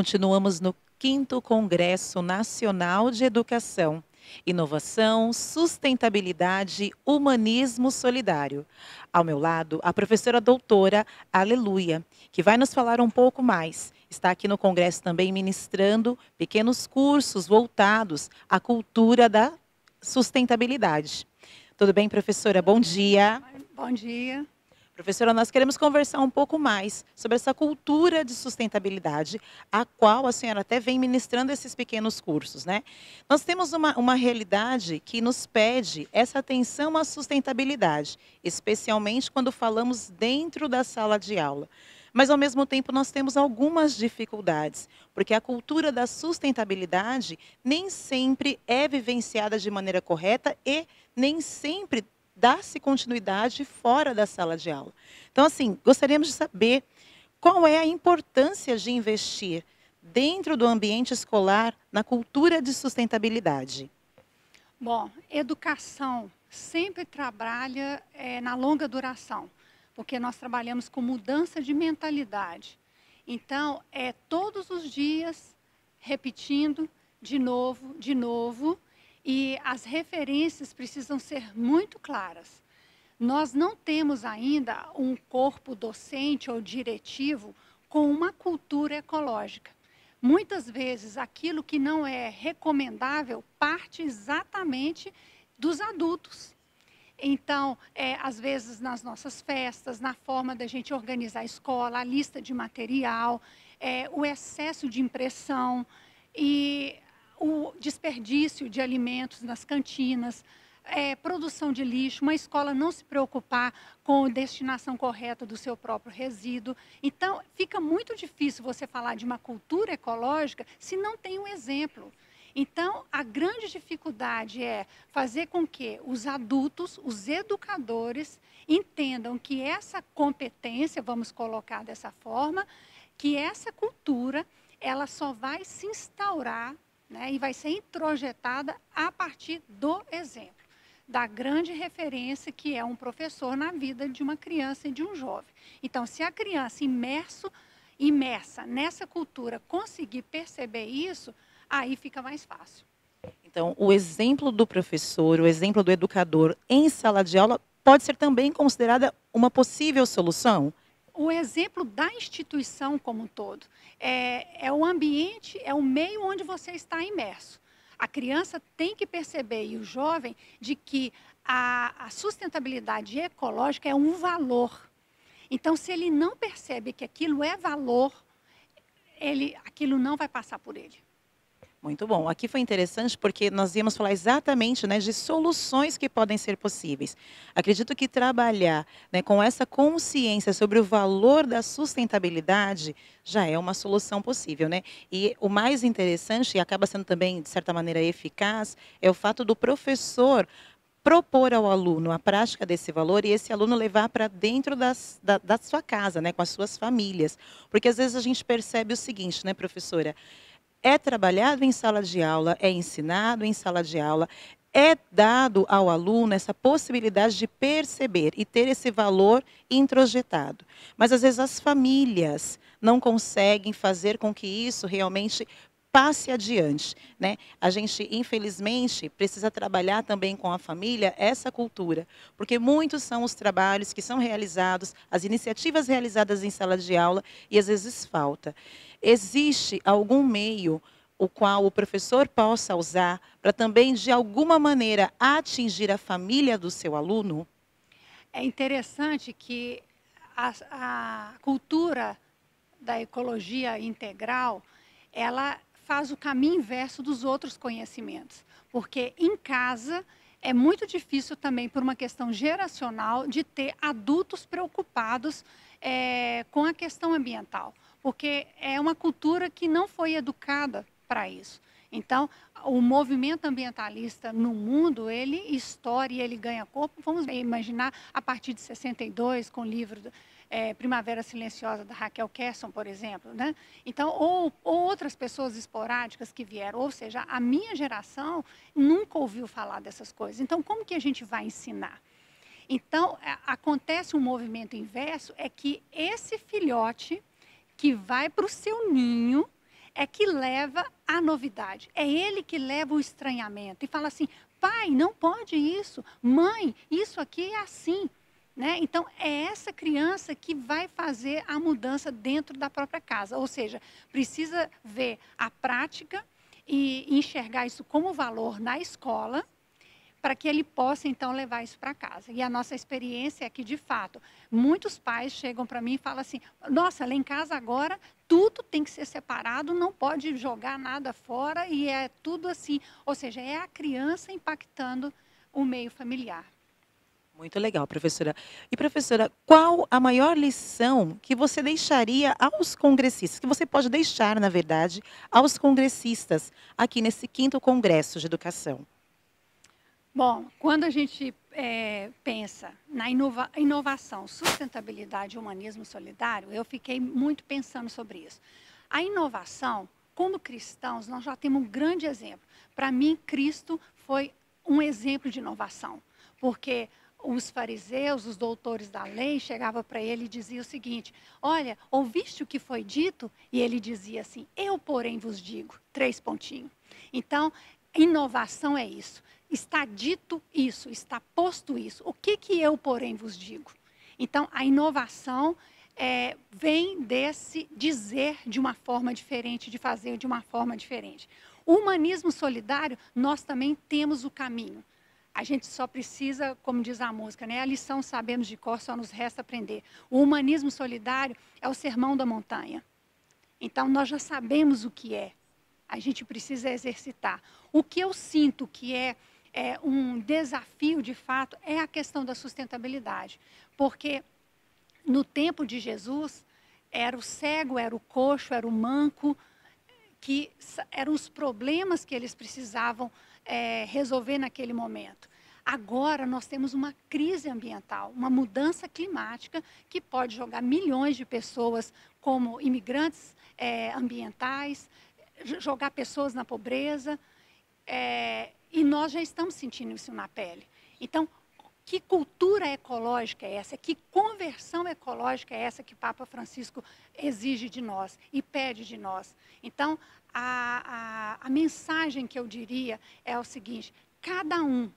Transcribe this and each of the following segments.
Continuamos no 5 Congresso Nacional de Educação. Inovação, sustentabilidade, humanismo solidário. Ao meu lado, a professora doutora Aleluia, que vai nos falar um pouco mais. Está aqui no Congresso também ministrando pequenos cursos voltados à cultura da sustentabilidade. Tudo bem, professora? Bom dia. Bom dia. Professora, nós queremos conversar um pouco mais sobre essa cultura de sustentabilidade, a qual a senhora até vem ministrando esses pequenos cursos, né? Nós temos uma, uma realidade que nos pede essa atenção à sustentabilidade, especialmente quando falamos dentro da sala de aula. Mas, ao mesmo tempo, nós temos algumas dificuldades, porque a cultura da sustentabilidade nem sempre é vivenciada de maneira correta e nem sempre dar-se continuidade fora da sala de aula. Então, assim, gostaríamos de saber qual é a importância de investir dentro do ambiente escolar na cultura de sustentabilidade. Bom, educação sempre trabalha é, na longa duração, porque nós trabalhamos com mudança de mentalidade. Então, é todos os dias repetindo de novo, de novo, e as referências precisam ser muito claras. Nós não temos ainda um corpo docente ou diretivo com uma cultura ecológica. Muitas vezes aquilo que não é recomendável parte exatamente dos adultos. Então, é, às vezes nas nossas festas, na forma da gente organizar a escola, a lista de material, é, o excesso de impressão. E o desperdício de alimentos nas cantinas, é, produção de lixo, uma escola não se preocupar com a destinação correta do seu próprio resíduo. Então, fica muito difícil você falar de uma cultura ecológica se não tem um exemplo. Então, a grande dificuldade é fazer com que os adultos, os educadores, entendam que essa competência, vamos colocar dessa forma, que essa cultura, ela só vai se instaurar né, e vai ser introjetada a partir do exemplo, da grande referência que é um professor na vida de uma criança e de um jovem. Então, se a criança imerso, imersa nessa cultura conseguir perceber isso, aí fica mais fácil. Então, o exemplo do professor, o exemplo do educador em sala de aula pode ser também considerada uma possível solução? o exemplo da instituição como um todo. É, é o ambiente, é o meio onde você está imerso. A criança tem que perceber, e o jovem, de que a, a sustentabilidade ecológica é um valor. Então, se ele não percebe que aquilo é valor, ele, aquilo não vai passar por ele. Muito bom. Aqui foi interessante porque nós íamos falar exatamente né, de soluções que podem ser possíveis. Acredito que trabalhar né, com essa consciência sobre o valor da sustentabilidade já é uma solução possível. Né? E o mais interessante, e acaba sendo também, de certa maneira, eficaz, é o fato do professor propor ao aluno a prática desse valor e esse aluno levar para dentro das, da, da sua casa, né, com as suas famílias. Porque às vezes a gente percebe o seguinte, né, professora? é trabalhado em sala de aula, é ensinado em sala de aula, é dado ao aluno essa possibilidade de perceber e ter esse valor introjetado. Mas às vezes as famílias não conseguem fazer com que isso realmente passe adiante. Né? A gente, infelizmente, precisa trabalhar também com a família essa cultura, porque muitos são os trabalhos que são realizados, as iniciativas realizadas em sala de aula, e às vezes falta. Existe algum meio o qual o professor possa usar para também, de alguma maneira, atingir a família do seu aluno? É interessante que a, a cultura da ecologia integral, ela faz o caminho inverso dos outros conhecimentos, porque em casa é muito difícil também, por uma questão geracional, de ter adultos preocupados é, com a questão ambiental, porque é uma cultura que não foi educada para isso. Então, o movimento ambientalista no mundo, ele estoura e ele ganha corpo, vamos imaginar, a partir de 62, com o livro é, Primavera Silenciosa da Raquel Kesson, por exemplo, né? Então, ou, ou, outras pessoas esporádicas que vieram, ou seja, a minha geração nunca ouviu falar dessas coisas. Então, como que a gente vai ensinar? Então, acontece um movimento inverso, é que esse filhote que vai para o seu ninho, é que leva a novidade. É ele que leva o estranhamento e fala assim: pai, não pode isso. Mãe, isso aqui é assim. Né? Então, é essa criança que vai fazer a mudança dentro da própria casa. Ou seja, precisa ver a prática e enxergar isso como valor na escola, para que ele possa então levar isso para casa. E a nossa experiência é que, de fato, muitos pais chegam para mim e falam assim: nossa, lá em casa agora tudo tem que ser separado, não pode jogar nada fora e é tudo assim. Ou seja, é a criança impactando o meio familiar. Muito legal, professora. E professora, qual a maior lição que você deixaria aos congressistas, que você pode deixar, na verdade, aos congressistas aqui nesse quinto congresso de educação? Bom, quando a gente é, pensa na inova inovação, sustentabilidade, humanismo solidário, eu fiquei muito pensando sobre isso. A inovação, como cristãos, nós já temos um grande exemplo. Para mim, Cristo foi um exemplo de inovação, porque os fariseus, os doutores da lei, chegavam para ele e diziam o seguinte: Olha, ouviste o que foi dito? E ele dizia assim: Eu, porém, vos digo. Três pontinhos. Então, inovação é isso. Está dito isso, está posto isso. O que, que eu, porém, vos digo? Então, a inovação é, vem desse dizer de uma forma diferente, de fazer de uma forma diferente. O humanismo solidário, nós também temos o caminho a gente só precisa, como diz a música, né? A lição sabemos de cor, só nos resta aprender. O humanismo solidário é o sermão da montanha. Então nós já sabemos o que é. A gente precisa exercitar. O que eu sinto que é, é um desafio de fato é a questão da sustentabilidade, porque no tempo de Jesus era o cego, era o coxo, era o manco, que eram os problemas que eles precisavam é, resolver naquele momento. Agora nós temos uma crise ambiental, uma mudança climática que pode jogar milhões de pessoas como imigrantes é, ambientais, jogar pessoas na pobreza. É, e nós já estamos sentindo isso na pele. Então, que cultura ecológica é essa? Que conversão ecológica é essa que o Papa Francisco exige de nós e pede de nós? Então, a, a, a mensagem que eu diria é o seguinte: cada um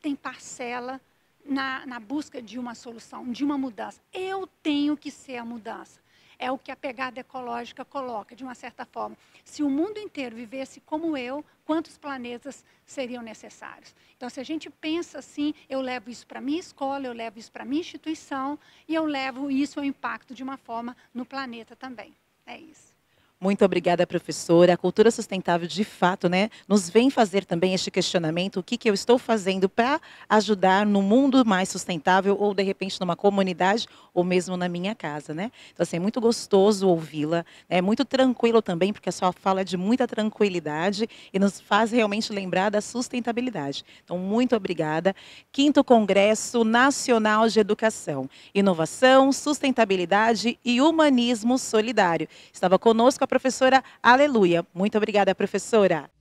tem parcela na, na busca de uma solução, de uma mudança. Eu tenho que ser a mudança é o que a pegada ecológica coloca, de uma certa forma. Se o mundo inteiro vivesse como eu, quantos planetas seriam necessários? Então, se a gente pensa assim, eu levo isso para minha escola, eu levo isso para minha instituição e eu levo isso ao impacto de uma forma no planeta também. É isso. Muito obrigada, professora. A cultura sustentável, de fato, né, nos vem fazer também este questionamento: o que, que eu estou fazendo para ajudar no mundo mais sustentável, ou de repente numa comunidade, ou mesmo na minha casa, né? Então, assim, é muito gostoso ouvi-la, é né? muito tranquilo também, porque a sua fala é de muita tranquilidade e nos faz realmente lembrar da sustentabilidade. Então, muito obrigada. Quinto Congresso Nacional de Educação: Inovação, Sustentabilidade e Humanismo Solidário. Estava conosco com a professora Aleluia. Muito obrigada, professora.